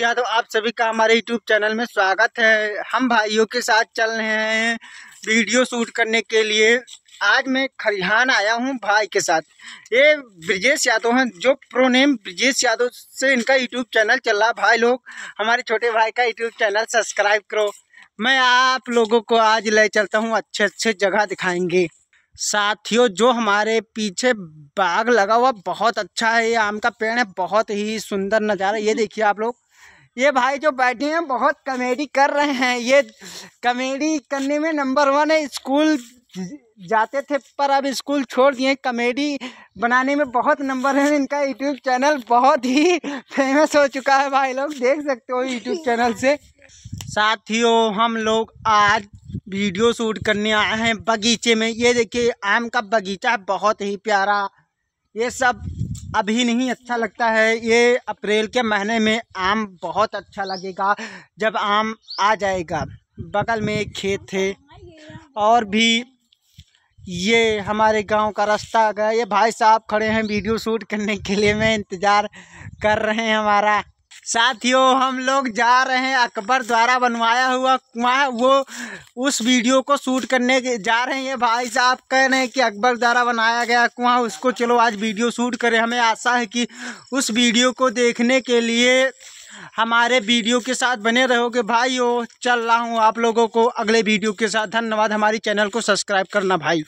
यादव आप सभी का हमारे यूट्यूब चैनल में स्वागत है हम भाइयों के साथ चल रहे हैं वीडियो शूट करने के लिए आज मैं खरिहान आया हूं भाई के साथ ये ब्रजेश यादव हैं जो प्रो नेम ब्रजेश यादव से इनका यूट्यूब चैनल चल रहा भाई लोग हमारे छोटे भाई का यूट्यूब चैनल सब्सक्राइब करो मैं आप लोगों को आज ले चलता हूँ अच्छे अच्छे जगह दिखाएंगे साथियों जो हमारे पीछे बाग लगा हुआ बहुत अच्छा है ये आम का पेड़ है बहुत ही सुंदर नज़ारा ये देखिए आप लोग ये भाई जो बैठे हैं बहुत कमेडी कर रहे हैं ये कमेडी करने में नंबर वन है स्कूल जाते थे पर अब स्कूल छोड़ दिए कमेडी बनाने में बहुत नंबर है इनका यूट्यूब चैनल बहुत ही फेमस हो चुका है भाई लोग देख सकते हो यूट्यूब चैनल से साथियों हम लोग आज वीडियो शूट करने आए हैं बगीचे में ये देखिए आम का बगीचा बहुत ही प्यारा ये सब अभी नहीं अच्छा लगता है ये अप्रैल के महीने में आम बहुत अच्छा लगेगा जब आम आ जाएगा बगल में एक खेत थे और भी ये हमारे गांव का रास्ता गया ये भाई साहब खड़े हैं वीडियो शूट करने के लिए मैं इंतज़ार कर रहे हैं हमारा साथियों हम लोग जा रहे हैं अकबर द्वारा बनवाया हुआ कुआं वो उस वीडियो को शूट करने के जा रहे हैं भाई साहब कह रहे हैं कि अकबर द्वारा बनाया गया कुआं उसको चलो आज वीडियो शूट करें हमें आशा है कि उस वीडियो को देखने के लिए हमारे वीडियो के साथ बने रहोगे भाइयों चल रहा हूँ आप लोगों को अगले वीडियो के साथ धन्यवाद हमारी चैनल को सब्सक्राइब करना भाई